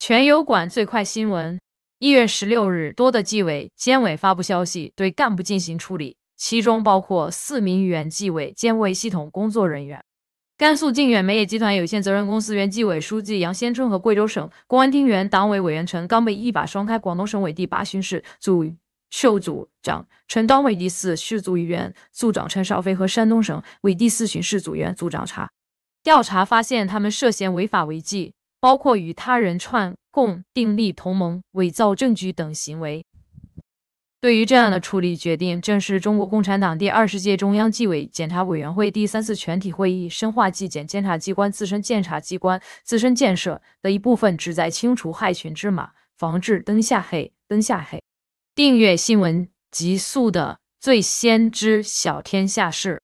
全油管最快新闻：一月十六日，多的纪委监委发布消息，对干部进行处理，其中包括四名原纪委监委系统工作人员。甘肃靖远煤业集团有限责任公司原纪委书记杨先春和贵州省公安厅原党委委员陈刚被依法双开。广东省委第八巡视组组长、陈刚委第四市组组员组长陈少飞和山东省委第四巡视组员组长查调查发现，他们涉嫌违法违纪。包括与他人串供、订立同盟、伪造证据等行为。对于这样的处理决定，正是中国共产党第二十届中央纪委监察委员会第三次全体会议深化纪检监察机关自身监察机关自身建设的一部分，旨在清除害群之马，防治灯下黑。灯下黑。订阅新闻极速的最先知晓天下事。